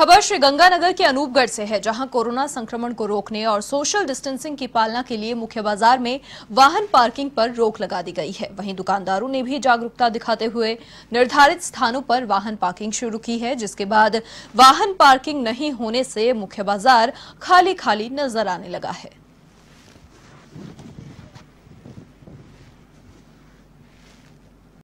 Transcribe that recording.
खबर श्रीगंगानगर के अनूपगढ़ से है जहां कोरोना संक्रमण को रोकने और सोशल डिस्टेंसिंग की पालना के लिए मुख्य बाजार में वाहन पार्किंग पर रोक लगा दी गई है वहीं दुकानदारों ने भी जागरूकता दिखाते हुए निर्धारित स्थानों पर वाहन पार्किंग शुरू की है जिसके बाद वाहन पार्किंग नहीं होने से मुख्य बाजार खाली खाली नजर आने लगा है